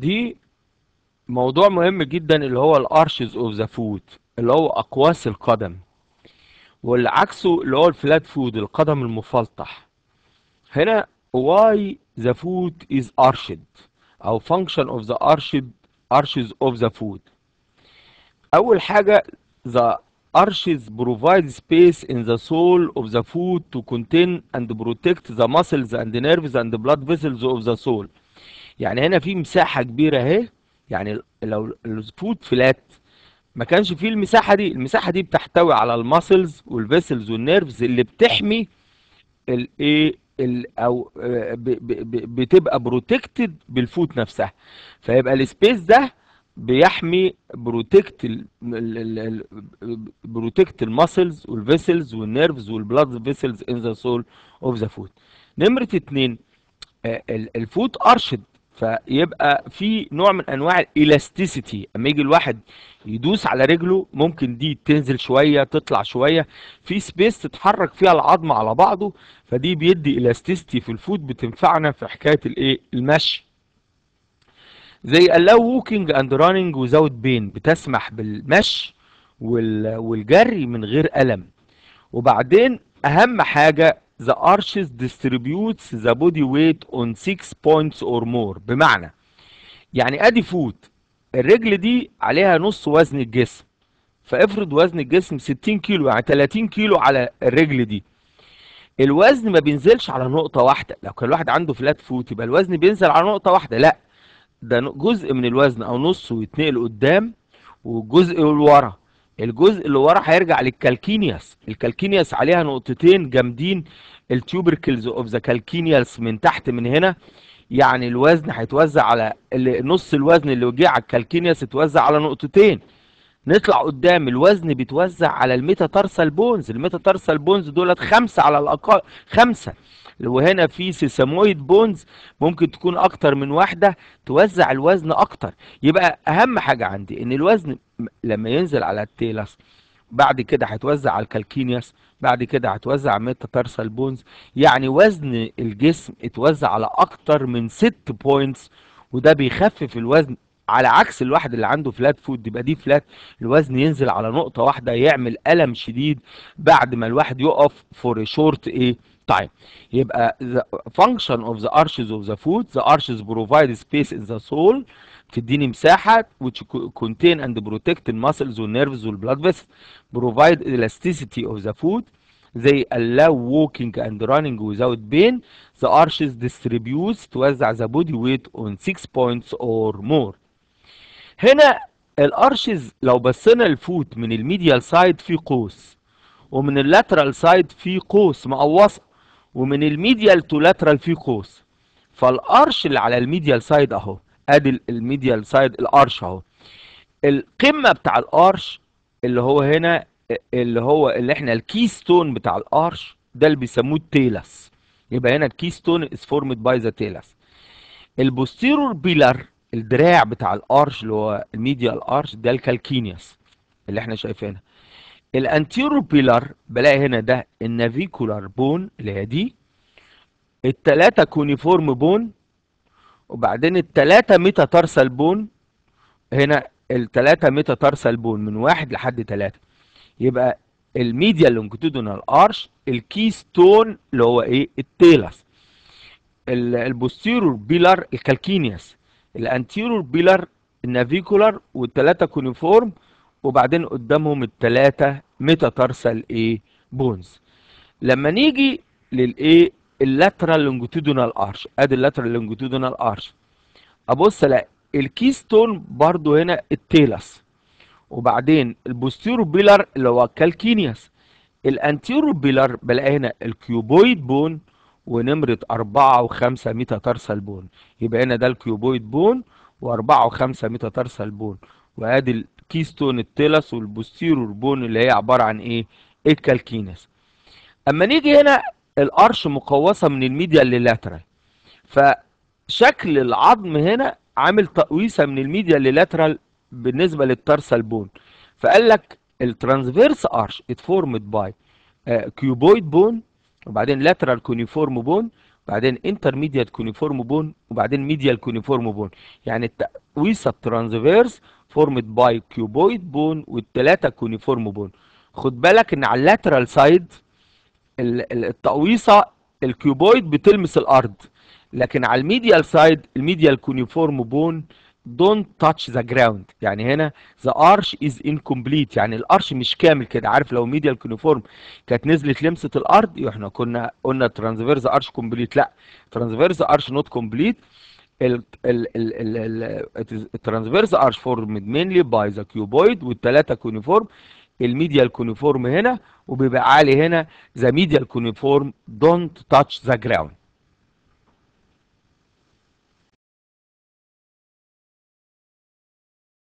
دي موضوع مهم جدا اللي هو الارشز اوف ذا فود اللي هو اقواس القدم واللي عكسه اللي هو الفلات فود القدم المفلطح هنا why the food is arched او function of the arched arches of the food اول حاجه the arches provide space in the soul of the food to contain and protect the muscles and nerves and blood vessels of the soul يعني هنا في مساحه كبيره اهي يعني لو الفود فلات ما كانش فيه المساحه دي المساحه دي بتحتوي على الماسلز والفيسلز والنيرفز اللي بتحمي الايه او آه، بتبقى بروتكتد بالفوت نفسها فيبقى السبيس ده بيحمي بروتكت بروتكت الماسلز والفيسلز والنيرفز والبلاد فيسلز ان ذا سول اوف ذا فوت نمره اتنين آه، الفوت ارشد فيبقى في نوع من انواع الالاستيسيتي اما يجي الواحد يدوس على رجله ممكن دي تنزل شويه تطلع شويه في سبيس تتحرك فيها العظم على بعضه فدي بيدي الاستيسيتي في الفوت بتنفعنا في حكايه الايه المشي زي allow ووكينج اند راننج وزود بين بتسمح بالمشي والجري من غير الم وبعدين اهم حاجه the arches distributes the body weight on 6 points or more بمعنى يعني ادي فوت الرجل دي عليها نص وزن الجسم فافرض وزن الجسم 60 كيلو يعني 30 كيلو على الرجل دي الوزن ما بينزلش على نقطه واحده لو كان الواحد عنده فلات فوت يبقى الوزن بينزل على نقطه واحده لا ده جزء من الوزن او نصه يتنقل قدام وجزء لورا الجزء اللي ورا هيرجع للكالكينيوس الكالكينيوس عليها نقطتين جامدين التيوبركلز اوف ذا كالكينياس من تحت من هنا يعني الوزن هيتوزع على نص الوزن اللي وجه على الكالكينيوس اتوزع على نقطتين نطلع قدام الوزن بيتوزع على الميتاتارسال بونز الميتاتارسال بونز دولت خمسه على الاقل خمسه وهنا في سيسامويد بونز ممكن تكون اكتر من واحده توزع الوزن اكتر يبقى اهم حاجه عندي ان الوزن لما ينزل على التيلس بعد كده هيتوزع على الكالكينيوس بعد كده هتوزع الميتاتارسال بونز يعني وزن الجسم اتوزع على اكتر من ست بوينتس وده بيخفف الوزن على عكس الواحد اللي عنده فلات فود يبقى دي فلات الوزن ينزل على نقطه واحده يعمل الم شديد بعد ما الواحد يقف فور شورت ايه Time. يبقى uh, the function of the arches of the foot the arches provide space in the soul بتديني مساحة which contain and protect the muscles and nerves and blood vessels provide elasticity of the foot they allow walking and running without pain the arches distributes توزع the body weight on 6 points or more هنا الارشز لو بصينا الفوت من الميديال سايد في قوس ومن اللاترال سايد في قوس مقوصه ومن الميديال تو لاترال في قوس فالارش اللي على الميديال سايد اهو ادي الميديال سايد الارش اهو القمه بتاع الارش اللي هو هنا اللي هو اللي احنا الكيستون بتاع الارش ده اللي بيسموه التيلس يبقى هنا الكيستون از فورمد باي ذا تيلس البوستيرور بيلر الدراع بتاع الارش اللي هو الميديال ارش ده الكالكينيوس اللي احنا شايفينه الانتيرو بيلر بلاقي هنا ده النافيكولار بون اللي هي دي التلاتة كونيفورم بون وبعدين التلاتة ميتاتارسال بون هنا التلاتة ميتاتارسال بون من واحد لحد تلاتة يبقى الميديا لونجتودونال ارش الكيستون اللي هو ايه التيلس البوستيرور بيلر الكالكينيس الانتيرور بيلر النافيكولار والتلاتة كونيفورم وبعدين قدامهم التلاتة ميتاتارسال ايه بونز لما نيجي للايه اللاترال لونجيتودينال ارش ادي اللاترال لونجيتودينال ارش ابص الاقي الكيستون برضو هنا التيلس وبعدين البوستيرو بيلر اللي هو الكالكينيس الانتيرو بيلر بلاقي هنا الكيوبويد بون ونمرة أربعة وخمسة ترسل بون يبقى هنا ده الكيوبويد بون وأربعة وخمسة ترسل بون وادي الكيستون التلس والبوستيرور بون اللي هي عباره عن ايه الكالكينس اما نيجي هنا الارش مقوسه من الميديا الليلاترال فشكل العظم هنا عامل تقويسه من الميديا الليلاترال بالنسبه للترسال بون فقال لك الترانسفيرس ارش اتفورمد باي كيوبويد بون وبعدين لاترال كونيفورم بون بعدين انترميديت كونيفورم بون وبعدين ميديال كونيفورم بون يعني التقويسه الترانسفيرس فورمد باي كيوبويد بون والثلاثه كونيفورم بون خد بالك ان على اللاترال سايد التقويصه الكيوبويد بتلمس الارض لكن على الميديال سايد الميديال كونيفورم بون دونت تاتش ذا جراوند يعني هنا ذا ارش از انكمبليت يعني الارش مش كامل كده عارف لو ميديال كونيفورم كانت نزلت لمسه الارض احنا كنا قلنا ترانسفيرز ارش كومبليت لا ترانسفيرز ارش نوت كومبليت الترانسفيرس ارش فورمد مينلي باي ذا كيوبويد والثلاثه كونيفورم الميديال كونيفورم هنا وبيبقى عالي هنا ذا ميديال كونيفورم دونت تاتش ذا جراوند